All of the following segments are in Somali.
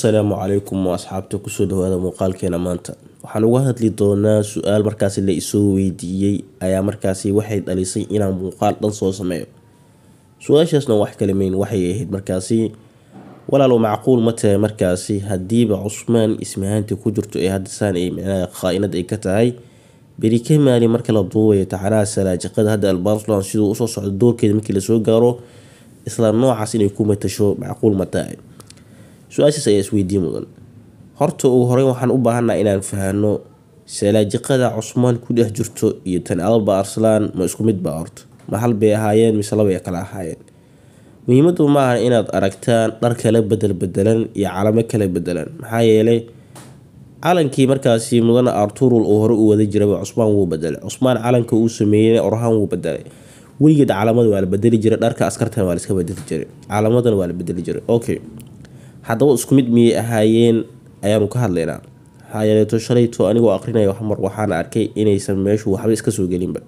asalaamu calaykum waa asxaabta kusoo dhawaada muuqaalkeena maanta waxaan uga hadli doonaa su-aal markaasi la isoo weydiiyey ayaa markaasi waxay dhalisay inaan muuqaal dhan soo sameeyo su-aashaasna wax kale meyn waxay ahayd markaasi walaalo macquul ma tahay markaasi haddiiba cusmaan ismahaanta ku jirto ee haddasaan ay micnaha khaainad ay ka tahay beri ka maali marka la duubayo taxanaha salaajiqada hadda albarslan siduu usoo socdo doorkeeda markii lasoo gaaro isla noocaas inay ku matasho macquul ma tahay su-aashaas ayaa isweydiin mudan horta ugu horey waxaan u baahanaa inaan fahano salaajiqada cusmaan ku dhex jirto iyo tan adaba arsalaan ma isku mid baa horta ma hal bay ahaayeen mise labay kala ahaayeen muhiimadu maaha inaad aragtaan dhar kala bedel bedelan iyo calamo kala bedelan maxaa yeelay calankii markaasi mudana arturul uu hore u wada jiraba cusmaan wuu badelay cusmaan calanka uu sameeyey orahaan wuu badelay weligeed calamada waa la bedeli jiray dharka askartan waa laska bedeli jiray calamadan waa la bedeli jiray okay haddaba isku mid miyay ahaayeen ayaanu ka hadlaynaa haayaneeto shalayto anigoo aqrinaya mar waxaana arkay inaysan meeshu waxba iska soo gelinba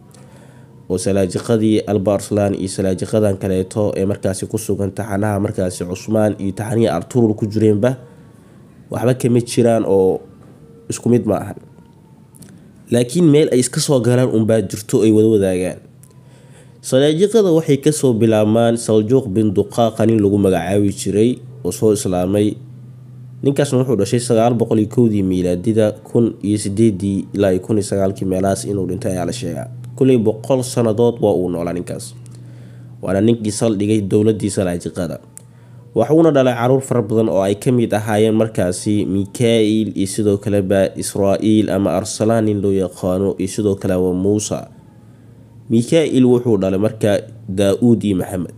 oo salaajiqadii albarslan iyo salaajiqadan kaleeto ee markaasi ku sugan taxanaha markaasi cusmaan iyo taxanihii arturul ku jireenba waxba kama jiraan oo isku mid ma ahan laakiin meel ay iska soo galaan unbaa jirto ay wada wadaagaan salaajiqada waxay kasoo bilaabmaan saljuuq bin duqaaqa nin lagu magacaabi jiray uu islaamay ninkaasna wuxuu dhashay sagaal boqol boqoliyo kowdii miilaadida kun iyo sideedii ilaa kun iyo sagaalkii meelahaas inuu dhintay ayaa la sheegaa kuley boqol sannadood waa uu noolaa ninkaas waana ninkii saldhigay dowladii salaajiqada waxuuna dhalay caruur fara badan oo ay kamid ahaayeen markaasi mika-il iyo sidoo kaleba israaiil ama arsalaan in loo yaqaano iyo sidoo kaleba muusa mika wuxuu dhalay marka daa-uud iyo maxamed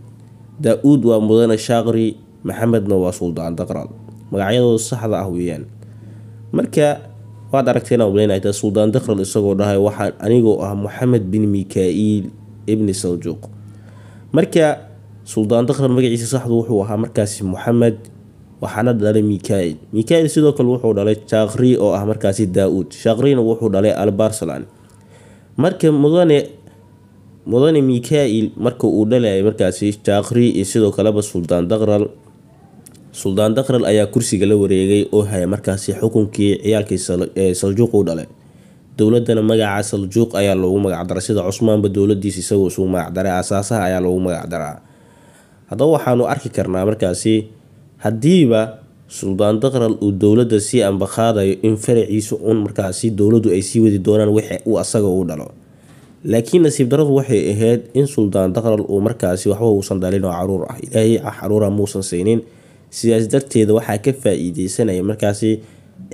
daa-uud waa mudane shaaqri maxamedna waa suldaan daqral magacyadooda saxda ah weeyaan marka waad aragteen maleynataa suldaan daqral isagoo dhahay waxaa anigoo ah maxamed bin mikail ibni saljuuq marka suldaan daqral magaciisa saxdu wuxuu ahaa markaasi maxamed waxaana dhalay mikaail mikaail sidoo kale wuxuu dhalay jaakri oo ah markaasi daa-uud shaakrina wuxuu dhalay albarsalan marka mudane mudane mikaail marka uu dhalayay markaasi jaakri iyo sidoo kaleba suldaan daqral suldaan dakhral ayaa kursiga la wareegay oo haya markaasi xukunkii ciyaalkii saljuuq u dhalay dowladana magaca saljuuq ayaa loogu magacdaray sida cusmaanba dowladiisa isagoo isugu magacdaray aasaasaha ayaa loogu magacdaraa haddaba waxaanu arki karnaa markaasi haddiiba suldaan dakhral uu dowladda sii ambaqaadayo in faraciisa un markaasi dowladdu ay sii wadi doonaan wixi uu asaga u dhalo laakiin nasiib daradu waxay ahayd in suldaan dakhral uu markaasi waxba uusan dhalin oo caruur ah ilaahay ah caruura muusan siinin sidaas darteeda waxaa ka faa-iideysanaya markaasi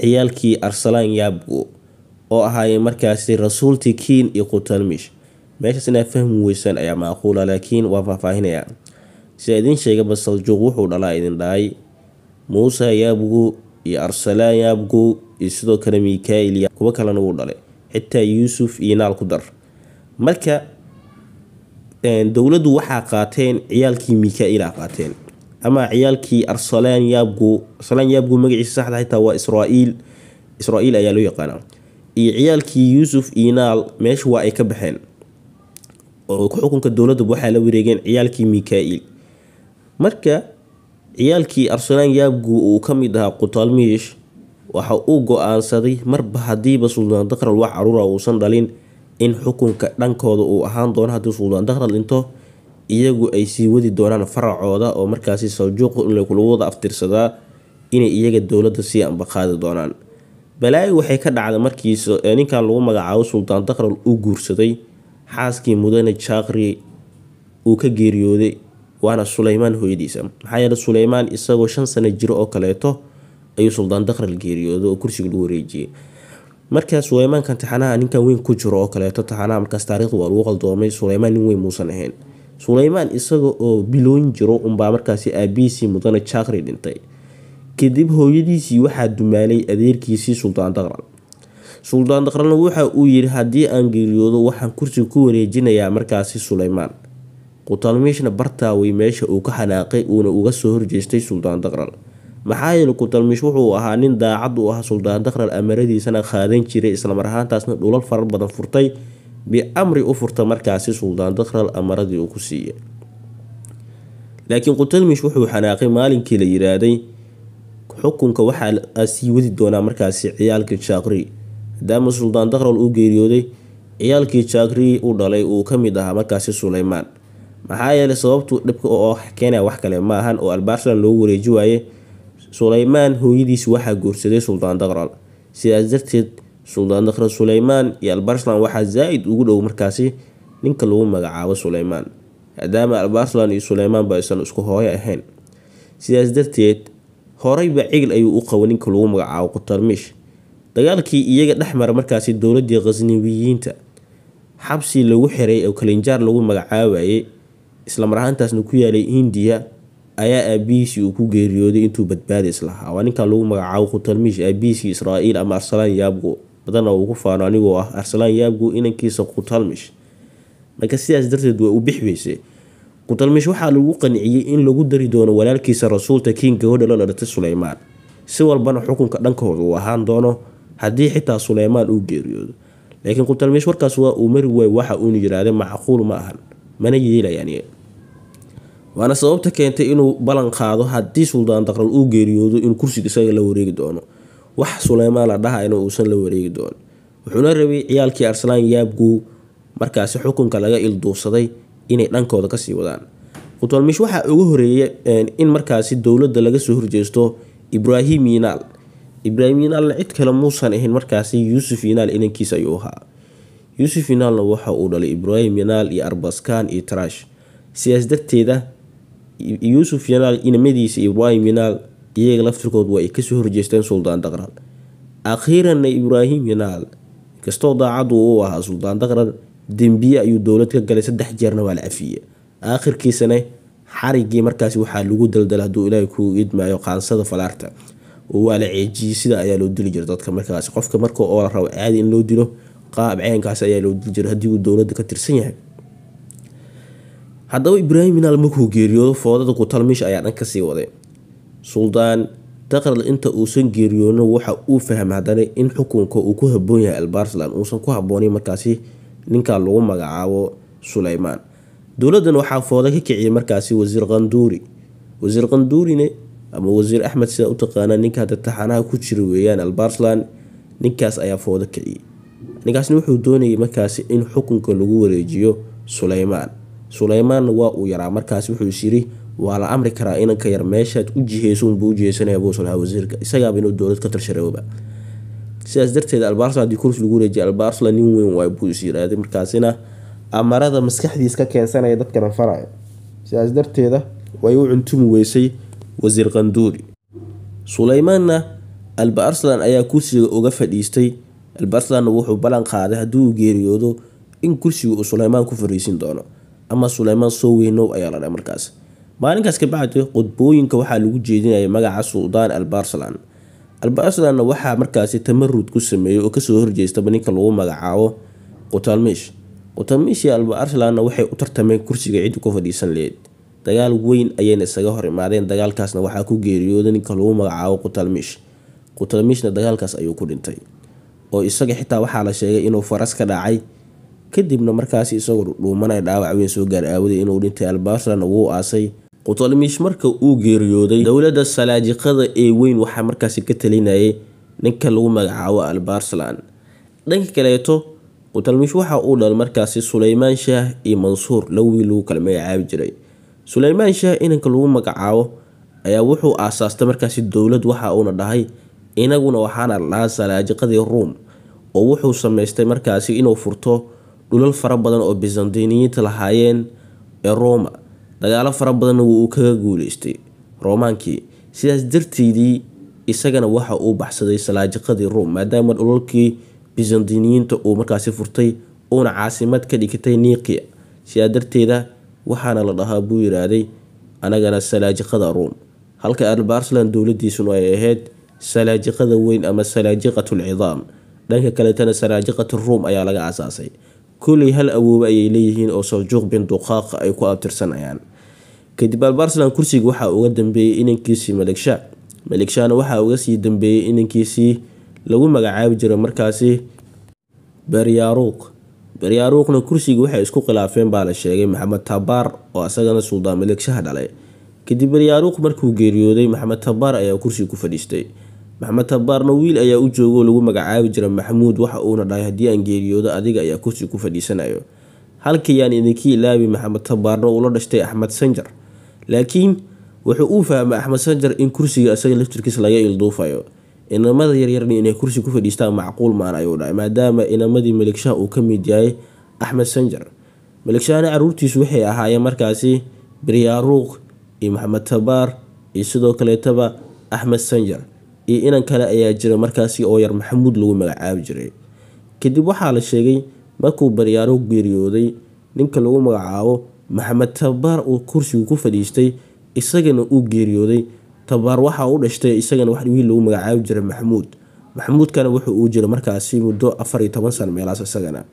ciyaalkii arsalaan yaabgo oo ahaayay markaasi rasuulti kiin iyo qutalmish meeshaas inaa fahmi weysan ayaa macquula ah, laakiin waa faahfaahinayaa sida idin sheegaba saljuuq wuxuu dhalaa idin dhahay muusa yaabgu iyo arsalaan yaabgo iyo sidoo kale mikail ya kuwo kalena wuu dhalay xitaa yuusuf iyo naal ku dar marka eh, dowladdu waxaa qaateen ciyaalkii mika a qaateen ama ciyaalkii arsalaan yaabgu arsalaan yaabgu magaciisa saxda xitaa waa israaiil israaiil ayaa loo yaqaanaa iyo ciyaalkii yuusuf inaal meesha waa ay ka baxeen oo xukunka dowladuba waxaa la wareegeen ciyaalkii mika-iil marka ciyaalkii arsalaan yaabgu uu ka mid ahaa qutaalmiish waxa uu go-aansaday marba hadiiba suldaan dakral wax caruura uusan dhalin in xukunka dhankooda uu ahaan doono haddii suldaan dakral dhinto iyagu ay sii wadi doonaan faracooda oo markaasi saljuuq lagu aftirsadaa inay iyaga dowlada sii ambaqaadi doonaan balaayi waxay ka dhacday markii ninkan lagu magacaabo sultaan dakral uu guursaday xaaskii mudane jaaqri uu ka geeriyooday waana suleymaan hooyadiisa maxaa yeele suleymaan isagoo shan sano jiro oo kaleeto ayuu suldaan dakral geeriyooday oo kursiga lagu wareejiyay markaa suleymaankan taxanaha ninkan weyn ku jiro oo kaleeto taxanaha markaas taariikhda waa lagu qaldoomay suleymaan nin weyn muusan ahayn suleymaan isaga oo bilooyin jiro unbaa markaasi aabihiisii mudane jaakri dhintay kadib hooyadiisii waxaa dumaalay adeerkiisii suldaan daqran suldaan daqranna waxa uu yiri haddii aan geeriyoodo waxaan kursiga ku wareejinayaa markaasi suleymaan kutalmiishna bartaaway meesha uu ka xanaaqay uuna uga soo horjeestay suldaan daqral maxaa yeele qutalmiish wuxuu ahaa nin daacad u ah suldaan daqral amaradiisana qaadan jiray islamar ahaantaasna dhulal fara badan furtay biamri u furta markaasi suldaan dakhral amaradii uu ku siiyey laakiin qutalmish wuxuu xanaaqay maalinkii la yiraahday xukunka waxaa sii wadi doonaa markaasi ciyaalkii jaakri maadaama suldaan dakhral uu geeriyooday ciyaalkii jaakri u dhalay uu ka mid ahaa markaasi sulaymaan maxaa yeelay sababtu dhibka oo keena wax kale maahan oo albarslan loogu wareeji waaye sulaymaan hooyadiis waxaa guursaday suldaan dakhral sidaas darteed suldaan dakhra suleymaan iyo albarslan waxaa zaa-id ugu dhow markaasi ninka lagu magacaabo suleymaan maadaama albarslan iyo suleymaanba aysan isku hooyo ahayn sidaas darteed horeyba cigil ayuu u qabo ninka lagu magacaabo qutarmiish dagaalkii iyaga dhex mara markaasi dowladii khasniwiyiinta xabsi lagu xiray oo kalinjaar lagu magacaabayay islamar ahaantaasna ku yaalay indiya ayaa aabihiisii uu ku geeriyooday intuu badbaadis lahaa waa ninkaa lagu magacaabo qutarmiish aabihiisii israa'iil ama arsalaan yaabqo badanna ugu faano anigoo ah arsalaan yaabgu inankiisa qutalmish marka sidaas darteed waa u bixi weysay qutalmish waxaa lagu qanciyey in lagu dari doono walaalkiisa rasuulta kiinga hodhalo la suleymaan si walbana xukunka dhankooda uu ahaan doono haddii xitaa suleymaan uu geeriyoodo laakiin qutalmish warkaas waa uu mari waayo waxa uuna yiraahday macquul ma ahan mana yeelayaan waana sababta keentay inuu ballan qaado haddii suldaan daqral uu geeriyoodo in kursiga isaga la wareegi doono wax suleymaana dhahayna uusan la wareegi doon wuxuuna rabay ciyaalkii arsalaan yaabgu markaasi xukunka laga ilduubsaday inay dhankooda kasii wadaan qutbalmish waxaa ugu horeeya in markaasi dowladda laga soo horjeesto ibraahim yinaal ibraahim yinaalna cid kale muusan ahayn markaasi yuusuf yinaal inankiis ayuu ahaa yuusuf yinaalna waxa uu dhalay ibraahim yinaal iyo arbaskan iyo tarash sidaas darteeda yuusuf yinaal inamadiisa ibraahim yinaal iyaga laftirkood waa ay kasoo horjeesteen suldaan daqran akhiiranna ibraahim yanaal inkastoo daacaddu u ahaa suldaan daqran dembiye ayuu dowlad ka galay saddex jeerna waa la afiye aakhirkiisana xariggii markaasi waxaa lagu daldala hadduu ilaahay kuu idmaayo qaansada falaarta oo waa la ceejiyey sida ayaa loo dili jira dadka markaasi qofka marka oo la rabo caadi in loo dilo qaab ceenkaasi ayaa loo dili jira haddii uu dowladda ka tirsan yahay haddaba ibraahim inaal markuu geeriyoodo foodada ku ayaa dhan kasii waday suldaan taqral inta uusan geeriyoonin waxa uu fahma haddana in xukunka uu ku haboon yahay albarslan uusan ku habboonayn markaasi ninkaa lagu magacaabo suleymaan dowladan waxaa fooda ka kiciyay markaasi wasiir qanduuri wasiir qanduurine ama wasiir axmed sidaa u taqaanaa ninkaa taxanaha ku jira weeyaan albarslan ninkaas ayaa fooda kiciyay ninkaasna wuxuu doonayay markaasi in xukunka lagu wareejiyo sulaymaan suleymaanna waa uu yaraa markaas wuxuu isyiri waa la amri karaa inanka yar meeshaad u jiheysunbu u jiheysanaya buusan wasiirka isagaaba inuu dowlad ka talsharooba sidaas darteed albaars haddii kurs lagu wareejiyay albaarsla nin weyn waay buu is yiraaday markaasina amarada maskaxdiis ka keensanaya dadkana faraya sidaas darteeda way u cuntumi weysay wasiir qanduuri suleymaanna albarslan ayaa kursiga uga fadhiistay albarslanna wuxuu ballan qaaday haddii geeriyoodo in kursiga uu suleymaan ku fariisin doono ama suleymaan soo weynow ayaa la dhahay markaas maalinkaas kabacdi qudbooyinka waxaa lagu jeedinaya magaca suudaan al barsalan waxaa markaasi tamarud ku sameeyey oo kasoo horjeestaba ninka lagu magacaabo qutalmish qutalmish iyo albarsalanna waxay u tartameen kursiga ciddi ku fadhiisan leed dagaal weyn ayayna isaga hor imaadeen dagaalkaasna waxaa ku geeriyooday ninka lagu magacaabo qutalmish qutalmishna dagaalkaas ayuu ku dhintay oo isaga xitaa waxaa la sheegay inuu faras ka dhacay kadibna markaasi isagoo dhuumanay dhaawac weyn soo gaar aawaday inuu dhintay albarsalan wuu aasay qutalmiish marka uu geeriyooday dowladda salaajiqada ee weyn waxaa markaasi ka talinayay ninka lagu magacaabo albarslan dhanka kaleeto qutalmiish waxa uu dhalay markaasi suleymaan shaah iyo mansuur lawii lagu kala magacaabi jiray suleymaan shaah inanka lagu magacaabo ayaa wuxuu aasaastay markaasi dowlad waxa uuna dhahay inaguna waxaana dhahaa salaajiqadii ruum oo wuxuu samaystay markaasi inuu furto dhulal fara badan oo bizantiniyiinta lahaayeen ee roma dagaalo fara badanna wuu kaga guuleystay roomaankii sidaas darteedii isagana waxa uu baxsaday salaajiqadii ruum maadaama dhulolkii bizantiniyiinta uu markaasi furtay uuna caasimad ka dhigtay niiqiya sidaa darteeda waxaana la dhahaa buu yiraahday anagana salaajiqada ruum halka albarslan dowladiisuna ay ahayd salaajiqada weyn ama salaajiqat lcidaam dhanka kaletana salaajiqat ruum ayaa laga aasaasay kulli hal awoobe ayay leeyihiin oo saljuuq bin duqaaq ay ku abtirsanayaan kadib albarsalan kursiga waxaa uga dambeeyay inankiisii maliksha malikshana waxaa uga sii dambeeyay inankiisii lagu magacaabi jiray markaasi beryaruuq beryaruuqna kursiga waxay isku khilaafeen baa la sheegay maxamed tabaar oo asagana suldaan malikshaha dhalay kadib beryaruuq markuu geeriyooday maxamed tabaar ayaa kursiga ku fadhiistay maxamed tabaarna wiil ayaa u joogoo lagu magacaabi jira maxamuud waxa uuna dhahay haddii aan geeriyoodo adiga ayaa kursiga ku fadhiisanayo halkayaan idinkii ilaabi maxamed tabaarna uula dhashtay axmed sanjar laakiin wuxuu uu fahmay axmed sanjar in kursiga isaga laftirkiisa laga ilduufayo inamada yaryarna inay kursi ku fadhiistaan macquul maan ayuu dhahay maadaama inamadii malikshaah uu ka mid yahay axmed sanjar malikshahna caruurtiisu waxay ahaayeen markaasi biryaaruuq iyo maxamed tabaar iyo sidoo kaleetaba axmed sanjar iyo inan kale ayaa jira markaasi oo yar maxamuud lagu magacaabi jiray kadib waxaa la sheegay markuu baryaaruuq geeriyooday ninka lagu magacaabo maxamed tabaar oo kursigu ku fadhiistay isagana uu geeriyooday tabaar waxa u dhashtay isagana wiil lagu magacaabi jiray maxmuud maxamuudkana wuxuu uu jira markaasi muddo afar iyo toban sano meelaas isagana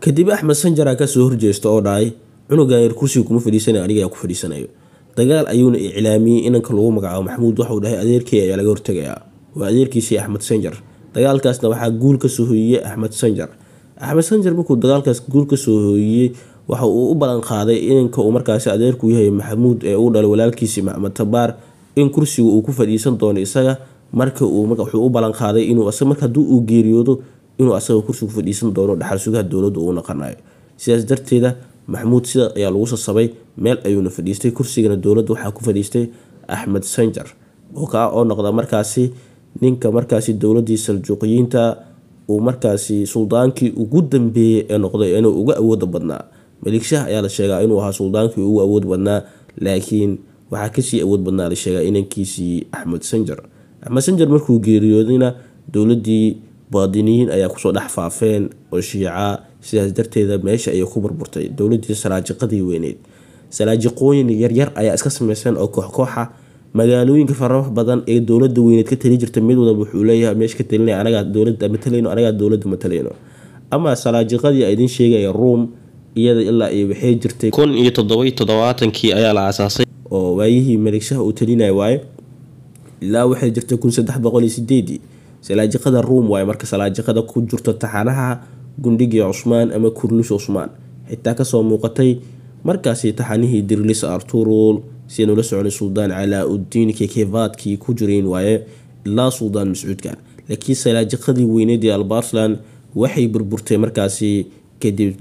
kadib axmed sanjaraa kasoo horjeesta oo dhahay cunugan yar kursiga kuma fadhiisana aniga ku fadhiisanayo dagaal ayuuna iclaamiyey inanka lagu magacaabo maxamuud waxuu dhahay adeerkii ayaa laga hortagayaa waa adeerkiisii axmed sanjar dagaalkaasna waxaa guul kasoo hooyiyey axmed sanjar axmed sanjar markuu dagaalkaas guul kasoo hoyiyey waxa uu u ballan qaaday ininka uu markaasi adeerku yahay maxamuud ee uu dhalay walaalkiisii maxmed tabaar in kursiga uu ku fadhiisan doono isaga marka wuxuu u ballan qaaday inmar haddii uu geeriyoodo inuu asaga kursi ku fadhiisan doono dhaxal sugaha dowladda uu naqanayo sidaas darteeda maxamuud sida ayaa lagu sasabay meel ayuuna fadhiistay kursigana dowladda waxaa ku fadhiistay axmed sanjar ah oo noqda markaasi ninka markaasi dowladii saljuuqiyiinta uu markaasi suldaankii ugu dambeeyey ee noqday inuu uga awooda badnaa malikshaah ayaa la sheegaa inuu ahaa suldaankii ugu awood badnaa laakiin waxaa kasii awood badnaa la sheegaa inankiisii axmed sanjar axmed sanjar markuu geeriyoodayna dowladii baadiniyiin ayaa kusoo dhex faafeen oo shiica sidaas darteeda meesha ayay ku burburtay dowladii salaajiqadii weyneyd salaajiqooyin yaryar ayaa iska samaysan oo kooxkooxa magaalooyinka farabax badan ee dowlada weyneed ka tali jirta mid wadaba wuxuu leeyahay meesha ka talinaya anagaa dowlada matalayno anagaa dowlada matalayno ama salaajiqadii a idiin sheegaya ruum iyada ilaa iyo waxay jirtay kun iyo toddoba toddobaatankii ayaa la aasaasay oo waayihii malegshaha uu talinaya waaye ilaa waxay jirtay kun saddex boqol iyo sideedii salaajiqada ruum waaye marka salaajiqada ku jirto taxanaha gundhigii cusmaan ama kurlis cusmaan xitaa kasoo muuqatay markaasi taxanihii dirlis arturul si nula soconay suldaan calaa udiin kekevaadkii ku jireen waaye ilaa suldaan mascuudkan laakiin salaajiqadii weyneedii albarslan waxay burburtay markaasi kadib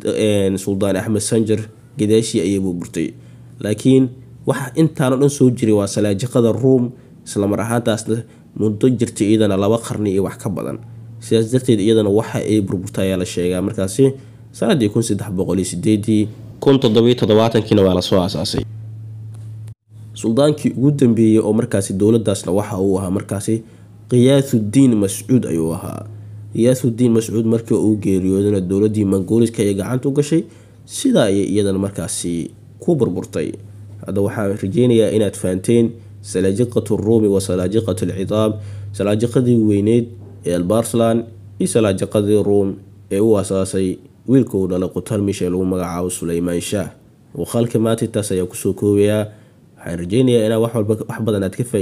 suldaan axmed sanjar gadaashii ayaybuu gurtay laakiin waxa intaanoo dhan soo jiray waa salaajiqada ruum islamar ahaantaasna muddo jirtay iyadana laba qarni iyo wax ka badan sidaas darteed iyadana waxa ay burburtay ayaa la sheegaa markaasi sanadii kun saddex boqoliyo sideedii kun toddobiyo todobaatankiina waa lasoo aasaasay suldaankii ugu dambeeyey oo markaasi dowladaasna waxa uu ahaa markaasi khiyaathudiin mascuud ayuu ahaa iyaasudiin mascuud markii uu geeriyoodana dowladii manguuriska ayay gacanta u gashay sidaa ayay iyadana markaasi ku burburtay hadda waxaan rajeynayaa inaad faanteen salaajiqat ruumi wa salaajiqat alcidaam salaajiqadii weyneed ee albarslan iyo salaajiqadii ruum ee u aasaasay wiilka uu dhalay qutalmisha ee lagu magacaabo suleymaan shaah waqaalka maanta intaas ayaa kusoo koobayaa waxaan rajeynayaa inaa wax badan aad ka faa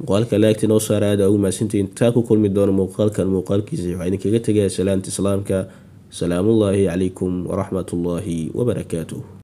muuqaalka laagta inoo saara aada ugu mahadsantahi intaa ku kulmi doono muuqaalkan muuqaalkiisa waxaa idinkaga tegaya salaanta islaamka salaamullaahi calaykum waraxmatullaahi wabarakaatuh